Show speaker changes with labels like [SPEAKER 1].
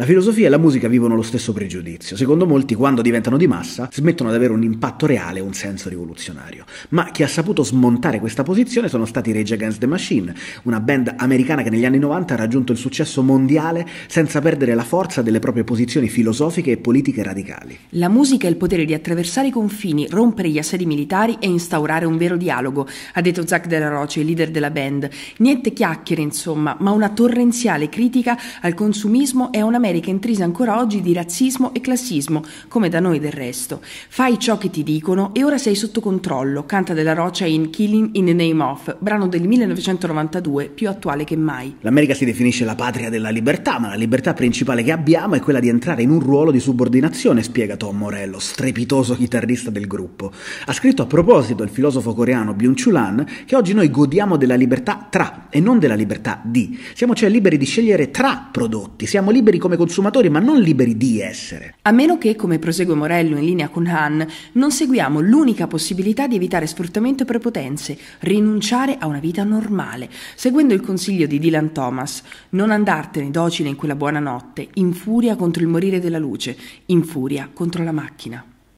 [SPEAKER 1] La filosofia e la musica vivono lo stesso pregiudizio. Secondo molti, quando diventano di massa, smettono di avere un impatto reale e un senso rivoluzionario. Ma chi ha saputo smontare questa posizione sono stati Rage Against the Machine, una band americana che negli anni 90 ha raggiunto il successo mondiale senza perdere la forza delle proprie posizioni filosofiche e politiche radicali.
[SPEAKER 2] La musica ha il potere di attraversare i confini, rompere gli assedi militari e instaurare un vero dialogo, ha detto Zach Della Roce, il leader della band. Niente chiacchiere, insomma, ma una torrenziale critica al consumismo e a una America intrisa ancora oggi di razzismo e classismo, come da noi del resto. Fai ciò che ti dicono e ora sei sotto controllo, canta della Rocha in Killing in the Name of, brano del 1992, più attuale che mai.
[SPEAKER 1] L'America si definisce la patria della libertà, ma la libertà principale che abbiamo è quella di entrare in un ruolo di subordinazione, spiega Tom Morello, strepitoso chitarrista del gruppo. Ha scritto a proposito il filosofo coreano Byung-Chul Han che oggi noi godiamo della libertà tra e non della libertà di. Siamo cioè liberi di scegliere tra prodotti, siamo liberi come come consumatori, ma non liberi di essere. A meno che, come prosegue Morello in linea con Han,
[SPEAKER 2] non seguiamo l'unica possibilità di evitare sfruttamento e prepotenze, rinunciare a una vita normale, seguendo il consiglio di Dylan Thomas, non andartene docile in quella buona notte, in furia contro il morire della luce, in furia contro la macchina.